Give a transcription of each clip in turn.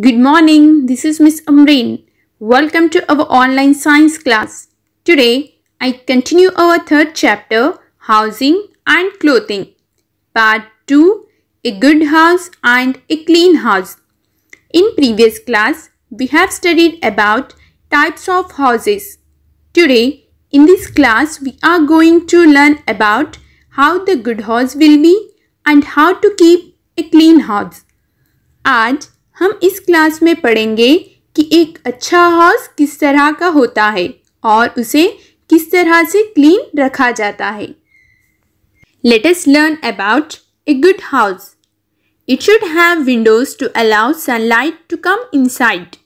Good morning, this is Miss Amreen. Welcome to our online science class. Today, I continue our third chapter, Housing and Clothing. Part 2, A Good House and a Clean House. In previous class, we have studied about types of houses. Today, in this class, we are going to learn about how the good house will be and how to keep a clean house. Add. हम इस class में पढ़ेंगे कि एक अच्छा house किस तरह का होता है और उसे किस तरह से क्लीन रखा जाता है let us learn about a good house it should have windows to allow sunlight to come inside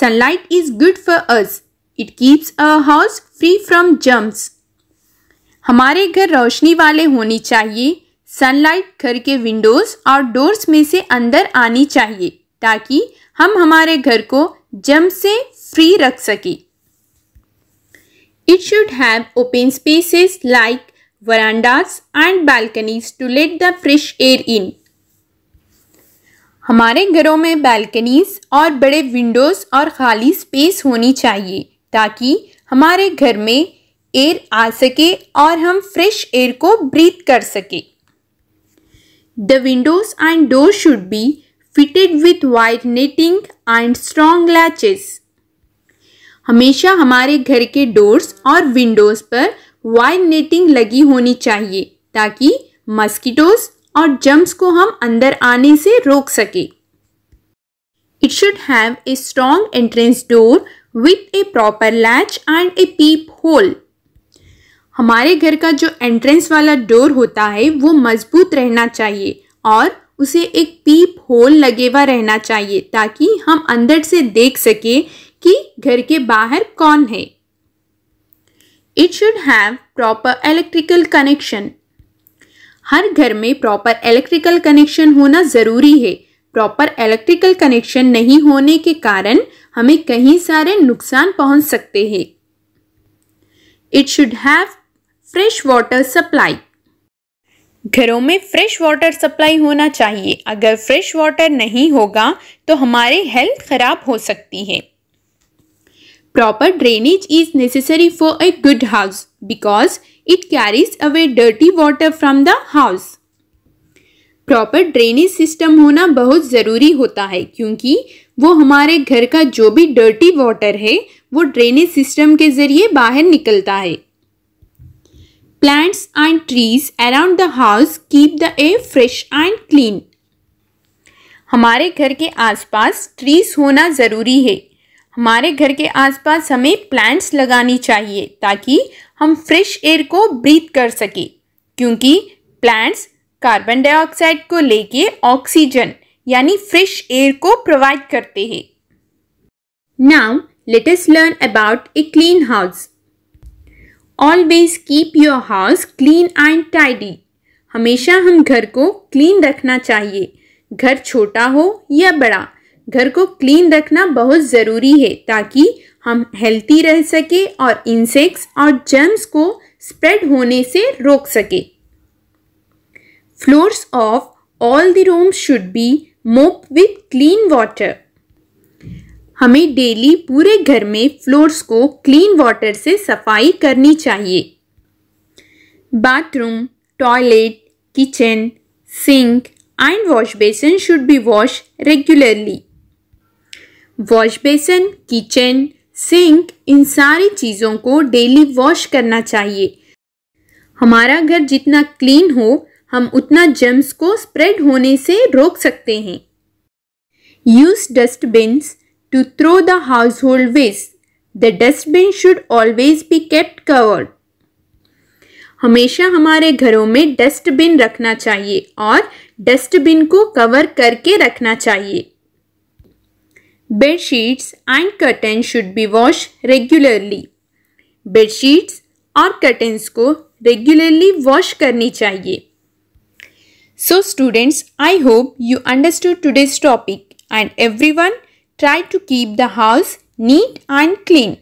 sunlight is good for us it keeps a house free from germs. हमारे घर रोशनी वाले होनी चाहिए सनलाइट घर के विंडोज और doors में से अंदर आनी चाहिए ताकि हम हमारे घर को जम से फ्री रख सकें it should have open spaces like verandas and balconies to let the fresh air in हमारे घरों में बैल्कनीज और बड़े विंडोज़ और खाली स्पेस होनी चाहिए ताकि हमारे घर में एयर आ सके और हम फ्रेश एयर को ब्रीथ कर सके the windows and door should be fitted with white netting and strong latches हमेशा हमारे घर के डोर्स और विंडोज पर वाइट नेटिंग लगी होनी चाहिए ताकि मस्कीटोज और जम्स को हम अंदर आने से रोक सके it should have a strong entrance door with a proper latch and a peep hole हमारे घर का जो एंट्रेंस वाला डोर होता है वो मजबूत रहना चाहिए और उसे एक पीप होल लगे हुआ रहना चाहिए ताकि हम अंदर से देख सके कि घर के बाहर कौन है it should have proper electrical connection हर घर में प्रॉपर इलेक्ट्रिकल कनेक्शन होना ज़रूरी है प्रॉपर इलेक्ट्रिकल कनेक्शन नहीं होने के कारण हमें कहीं सारे नुकसान पहुंच सकते हैं it should have fresh water supply घरों में फ्रेश वाटर सप्लाई होना चाहिए अगर फ्रेश वाटर नहीं होगा तो हमारी हेल्थ खराब हो सकती है proper drainage is necessary for a good house because it carries away dirty water from the house proper drainage system होना बहुत ज़रूरी होता है क्योंकि वो हमारे घर का जो भी डर्टी वाटर है वो ड्रेनेज सिस्टम के ज़रिए बाहर निकलता है Plants and trees around the house keep the air fresh and clean. हमारे घर के आसपास ट्रीज होना ज़रूरी है हमारे घर के आसपास हमें प्लांट्स लगानी चाहिए ताकि हम फ्रेश एयर को ब्रीथ कर सकें क्योंकि प्लांट्स कार्बन डाइऑक्साइड को लेके ऑक्सीजन यानी फ्रेश एयर को प्रोवाइड करते हैं now let us learn about a clean house always keep your house clean and tidy हमेशा हम घर को क्लीन रखना चाहिए घर छोटा हो या बड़ा घर को क्लीन रखना बहुत ज़रूरी है ताकि हम हेल्थी रह सके और इंसेक्ट्स और जर्म्स को स्प्रेड होने से रोक सके floors of all the room should be mop with clean water हमें डेली पूरे घर में फ्लोर्स को क्लीन वाटर से सफाई करनी चाहिए bathroom toilet kitchen sink and wash basin should be wash regularly wash basin kitchen sink इन सारी चीज़ों को डेली वॉश करना चाहिए हमारा घर जितना क्लीन हो हम उतना जम्स को स्प्रेड होने से रोक सकते हैं use dustbins to throw the household waste. The dustbin should always be kept covered. हमेशा हमारे घरों में डस्टबिन रखना चाहिए और डस्टबिन को कवर करके रखना चाहिए bedsheets and curtain should be wash regularly bedsheets और कर्टन्स को रेगुलरली वॉश करनी चाहिए so students I hope you understood today's topic and everyone Try to keep the house neat and clean.